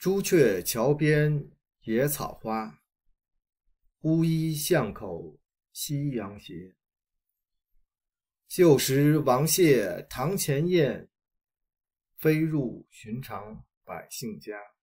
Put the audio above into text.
朱雀桥边野草花，乌衣巷口夕阳斜。旧时王谢堂前燕，飞入寻常百姓家。